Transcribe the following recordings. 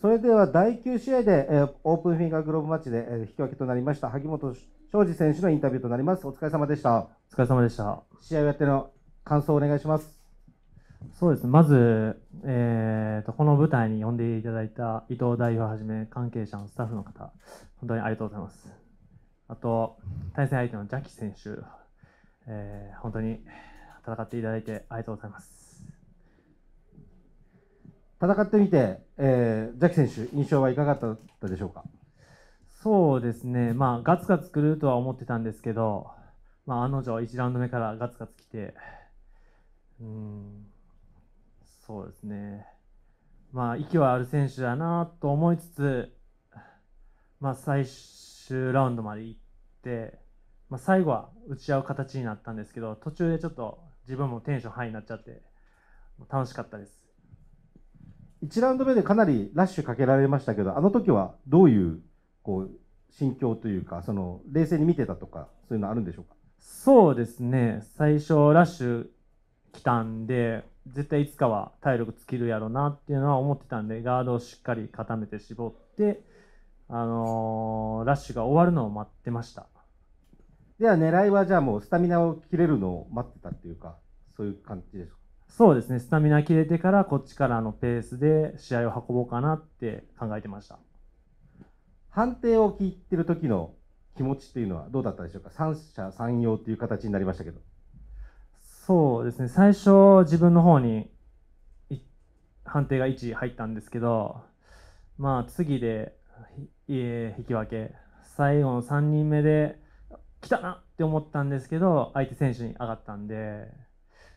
それでは第9試合で、えー、オープンフィンガーグローブマッチで、えー、引き分けとなりました萩本庄司選手のインタビューとなります。お疲れ様でした。お疲れ様でした。試合をやっての感想をお願いします。そうですね。まず、えーと、この舞台に呼んでいただいた伊藤代表はじめ関係者のスタッフの方、本当にありがとうございます。あと、対戦相手のジャッキ選手、えー、本当に戦っていただいてありがとうございます。戦ってみて、えー、ジャッキ選手、印象はいかがだったでしょうかそうですね、まあ、ガツガツくるとは思ってたんですけど、まあ、あの女、1ラウンド目からガツガツきて、うん、そうですね、まあ、息はある選手だなと思いつつ、まあ、最終ラウンドまで行って、まあ、最後は打ち合う形になったんですけど、途中でちょっと自分もテンションハイになっちゃって、楽しかったです。1ラウンド目でかなりラッシュかけられましたけど、あの時はどういうこう心境というか、その冷静に見てたとか、そういうのあるんでしょうかそうですね、最初、ラッシュ来たんで、絶対いつかは体力尽きるやろうなっていうのは思ってたんで、ガードをしっかり固めて絞って、あのー、ラッシュが終わるのを待ってました。では狙いはじゃあもうスタミナを切れるのを待ってたっていうか、そういう感じですかそうですね、スタミナ切れてからこっちからのペースで試合を運ぼうかなって考えてました。判定を聞いてる時の気持ちっていうのはどうだったでしょうか、三者三様っていう形になりましたけど。そうですね、最初、自分の方に判定が1入ったんですけど、まあ、次で、え引き分け、最後の3人目で、来たなって思ったんですけど、相手選手に上がったんで、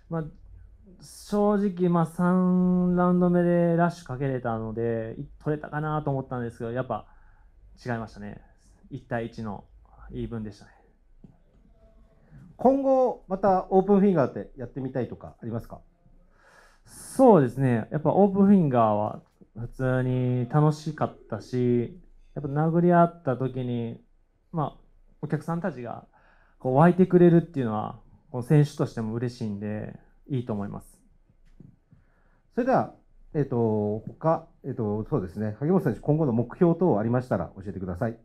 まあ、正直、まあ、3ラウンド目でラッシュかけれたので、取れたかなと思ったんですけど、やっぱ違いましたね。1対1の言い分でしたね。今後、またオープンフィンガーってやってみたいとかありますかそうですね。やっぱオープンフィンガーは普通に楽しかったし、やっぱ殴り合った時に、まあ、お客さんたちがこう湧いてくれるっていうのは、こう選手としても嬉しいんで、いいと思います。それでは、えっ、ー、と、他、えっ、ー、と、そうですね、萩本選手、今後の目標等ありましたら教えてください。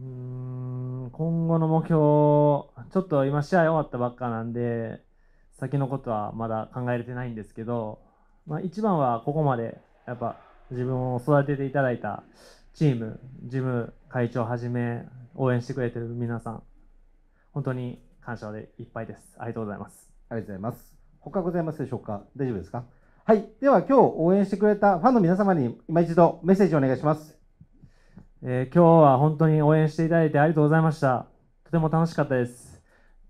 うん、今後の目標、ちょっと今試合終わったばっかなんで、先のことはまだ考えれてないんですけど、まあ一番はここまで、やっぱ自分を育てていただいたチーム、事務会長はじめ、応援してくれてる皆さん、本当に感謝でいっぱいです。ありがとうございます。ありがとうございます。他ございますでしょうか大丈夫ですかはい。では今日応援してくれたファンの皆様に今一度メッセージをお願いします。えー、今日は本当に応援していただいてありがとうございました。とても楽しかったです。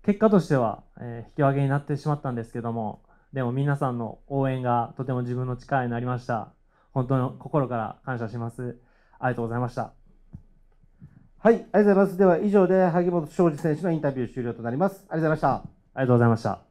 結果としては、えー、引き分けになってしまったんですけども、でも皆さんの応援がとても自分の力になりました。本当の心から感謝します。ありがとうございました。はい、ありがとうございます。では以上で萩本昌司選手のインタビュー終了となります。ありがとうございました。ありがとうございました。